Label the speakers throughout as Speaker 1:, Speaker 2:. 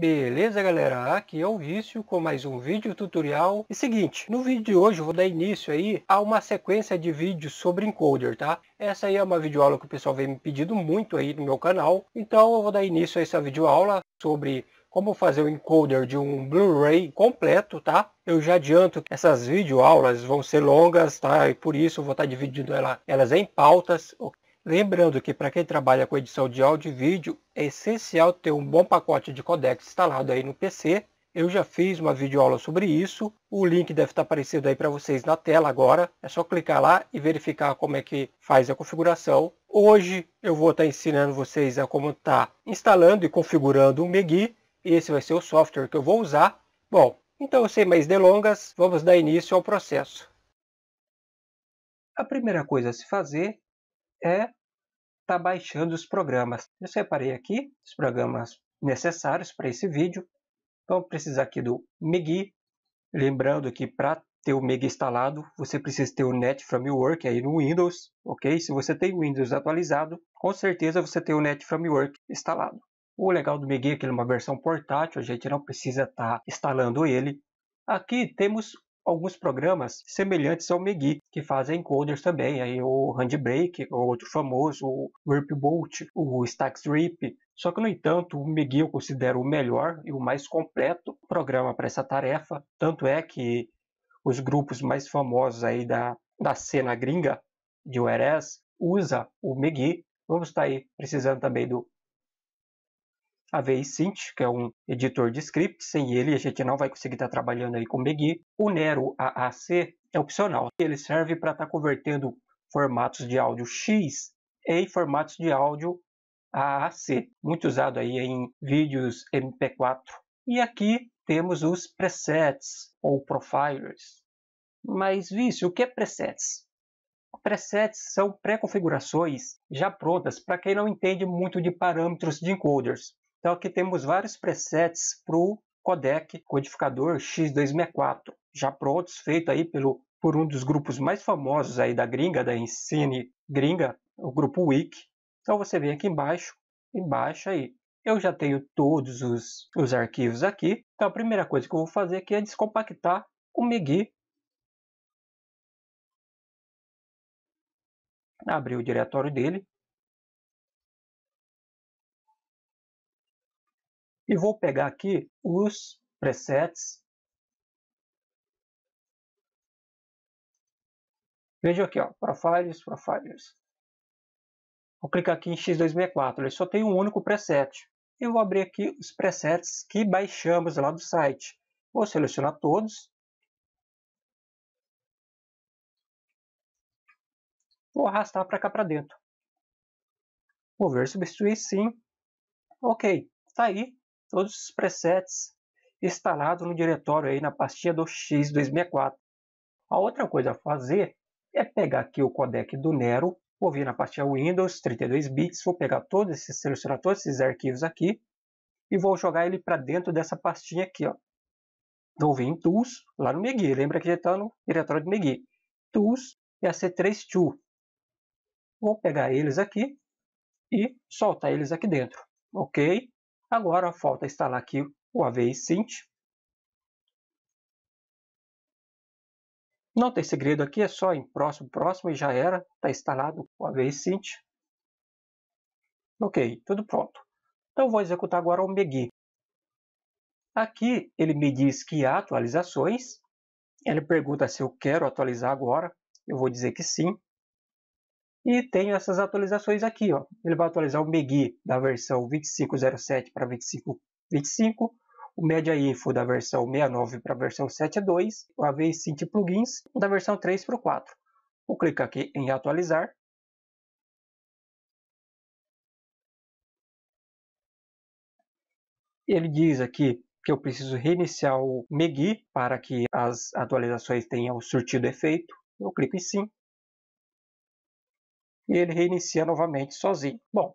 Speaker 1: Beleza galera, aqui é o Vício com mais um vídeo tutorial E seguinte, no vídeo de hoje eu vou dar início aí a uma sequência de vídeos sobre encoder, tá? Essa aí é uma videoaula que o pessoal vem me pedindo muito aí no meu canal Então eu vou dar início a essa videoaula sobre como fazer o encoder de um Blu-ray completo, tá? Eu já adianto que essas videoaulas vão ser longas, tá? E por isso vou estar dividindo ela, elas em pautas, Lembrando que para quem trabalha com edição de áudio e vídeo, é essencial ter um bom pacote de codecs instalado aí no PC. Eu já fiz uma videoaula sobre isso, o link deve estar tá aparecendo aí para vocês na tela agora. É só clicar lá e verificar como é que faz a configuração. Hoje eu vou estar tá ensinando vocês a como estar tá instalando e configurando o Megi. Esse vai ser o software que eu vou usar. Bom, então sem mais delongas, vamos dar início ao processo. A primeira coisa a se fazer é estar tá baixando os programas. Eu separei aqui os programas necessários para esse vídeo. Então, precisar aqui do MIGI. Lembrando que para ter o MIGI instalado, você precisa ter o Net Framework aí no Windows, ok? Se você tem o Windows atualizado, com certeza você tem o Net Framework instalado. O legal do MIGI é que ele é uma versão portátil, a gente não precisa estar tá instalando ele. Aqui temos alguns programas semelhantes ao Megi, que fazem encoders também, aí o Handbrake, o outro famoso, o Bolt o Stacksrip. Só que, no entanto, o Megi eu considero o melhor e o mais completo programa para essa tarefa, tanto é que os grupos mais famosos aí da, da cena gringa de URS usa o Megi. Vamos estar aí precisando também do a VI que é um editor de script, sem ele a gente não vai conseguir estar trabalhando aí com Megui. O Nero AAC é opcional, ele serve para estar tá convertendo formatos de áudio X em formatos de áudio AAC, muito usado aí em vídeos MP4. E aqui temos os presets ou profilers. Mas, Vício, o que é presets? Presets são pré-configurações já prontas para quem não entende muito de parâmetros de encoders. Então aqui temos vários presets para o codec codificador X264, já prontos, feito aí pelo, por um dos grupos mais famosos aí da gringa, da Ensine gringa, o grupo Wiki. Então você vem aqui embaixo e baixa aí. Eu já tenho todos os,
Speaker 2: os arquivos aqui. Então a primeira coisa que eu vou fazer aqui é descompactar o MIGI. Abrir o diretório dele. e vou pegar aqui os presets. Veja aqui, ó, profiles, profiles. Vou clicar aqui em X264, ele só tem um único preset. Eu vou abrir aqui os presets que baixamos lá do site. Vou selecionar todos. Vou arrastar para cá para dentro. Vou ver substituir sim. Ok, está aí todos os
Speaker 1: presets instalados no diretório aí na pastinha do X264. A outra coisa a fazer é pegar aqui o codec do Nero, vou vir na pastinha Windows 32 bits, vou pegar todos esses, selecionar todos esses arquivos aqui e vou jogar ele para dentro dessa pastinha aqui, ó. Vou vir em Tools, lá no Megui, lembra que já está no diretório do Megui. Tools e a C32. Vou pegar eles
Speaker 2: aqui e soltar eles aqui dentro, ok? Agora falta instalar aqui o AVI Synth. Não tem segredo aqui, é só em próximo, próximo e já era. Está instalado o AVI Synth.
Speaker 1: Ok, tudo pronto. Então vou executar agora o Megui. Aqui ele me diz que há atualizações. Ele pergunta se eu quero atualizar agora. Eu vou dizer que sim. E tem essas atualizações aqui, ó. Ele vai atualizar o MEGI da versão 2507 para 2525, o MediaInfo da versão 69 para a versão 72, o AVSynth Plugins
Speaker 2: da versão 3 para o 4. Vou clicar aqui em atualizar. Ele diz aqui que eu preciso reiniciar o MEGI para que as atualizações tenham surtido efeito. Eu clico em sim e ele reinicia novamente sozinho. Bom,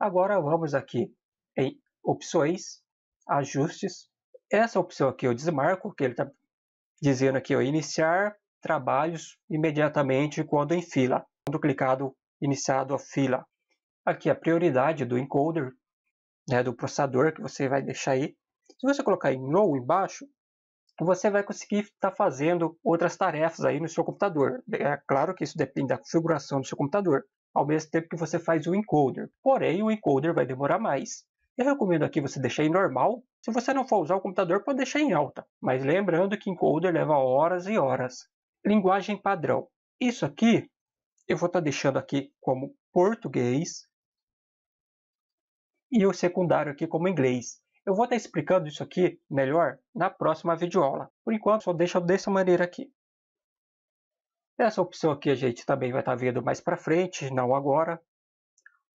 Speaker 2: agora vamos aqui em opções,
Speaker 1: ajustes. Essa opção aqui eu desmarco, que ele está dizendo aqui, ó, iniciar trabalhos imediatamente quando em fila, quando clicado iniciado a fila. Aqui a prioridade do encoder, né, do processador que você vai deixar aí. Se você colocar em low embaixo, você vai conseguir estar tá fazendo outras tarefas aí no seu computador. É claro que isso depende da configuração do seu computador, ao mesmo tempo que você faz o encoder. Porém, o encoder vai demorar mais. Eu recomendo aqui você deixar em normal. Se você não for usar o computador, pode deixar em alta. Mas lembrando que encoder leva horas e horas. Linguagem padrão. Isso aqui eu vou estar tá deixando aqui como português e o secundário aqui como inglês. Eu vou estar explicando isso aqui melhor na próxima videoaula. Por enquanto, só deixa dessa maneira aqui. Essa opção aqui a gente também vai estar vendo mais para frente, não agora.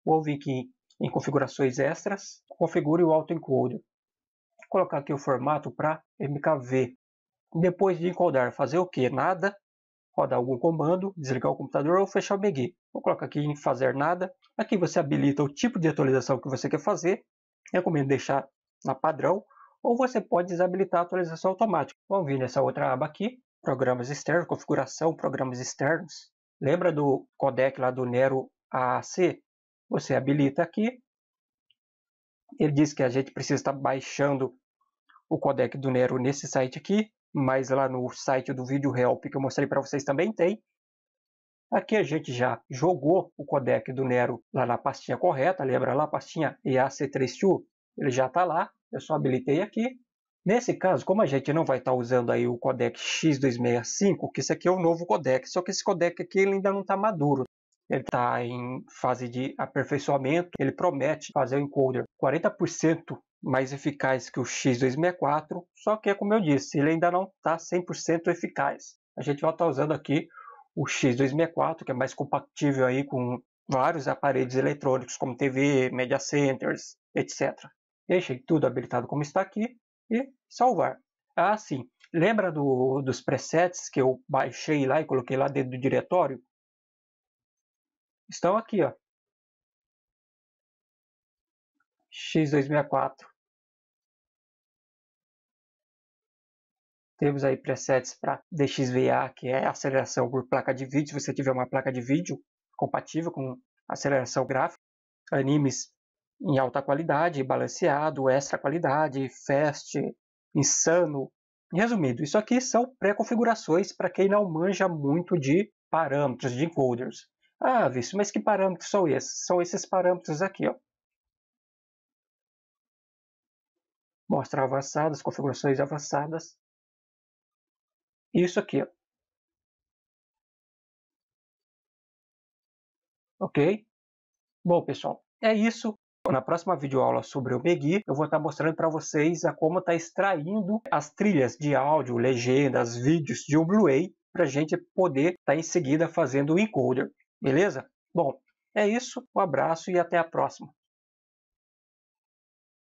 Speaker 1: Vou vir aqui em configurações extras, configure o autoencoder. Vou colocar aqui o formato para MKV. Depois de encodar, fazer o que? Nada. Rodar algum comando, desligar o computador ou fechar o Megui. Vou colocar aqui em fazer nada. Aqui você habilita o tipo de atualização que você quer fazer. Recomendo deixar na padrão, ou você pode desabilitar a atualização automática. Vamos vir nessa outra aba aqui, programas externos, configuração, programas externos. Lembra do codec lá do Nero AAC? Você habilita aqui. Ele diz que a gente precisa estar baixando o codec do Nero nesse site aqui, mas lá no site do vídeo help que eu mostrei para vocês também tem. Aqui a gente já jogou o codec do Nero lá na pastinha correta, lembra lá a pastinha EAC32? Ele já está lá eu só habilitei aqui. Nesse caso, como a gente não vai estar tá usando aí o codec X265, que esse aqui é o novo codec, só que esse codec aqui ele ainda não está maduro. Ele está em fase de aperfeiçoamento, ele promete fazer o encoder 40% mais eficaz que o X264, só que, como eu disse, ele ainda não está 100% eficaz. A gente vai estar usando aqui o X264, que é mais compatível aí com vários aparelhos eletrônicos, como TV, media centers, etc. Deixei tudo habilitado como está aqui e salvar. Ah, sim. Lembra do, dos presets que eu
Speaker 2: baixei lá e coloquei lá dentro do diretório? Estão aqui, ó. X264. Temos aí presets para DXVA, que
Speaker 1: é aceleração por placa de vídeo, se você tiver uma placa de vídeo compatível com aceleração gráfica. Animes em alta qualidade, balanceado, extra qualidade, fast, insano. Resumido, isso aqui são pré-configurações para quem não
Speaker 2: manja muito de parâmetros, de encoders. Ah, Vício, mas que parâmetros são esses? São esses parâmetros aqui, ó. Mostra avançadas, configurações avançadas. Isso aqui, ó. Ok? Bom, pessoal, é isso. Na próxima videoaula sobre o Megui, eu vou estar mostrando para vocês
Speaker 1: a como está extraindo as trilhas de áudio, legendas, vídeos de um Blu-ray para a
Speaker 2: gente poder estar tá em seguida fazendo o encoder, beleza? Bom, é isso, um abraço e até a próxima.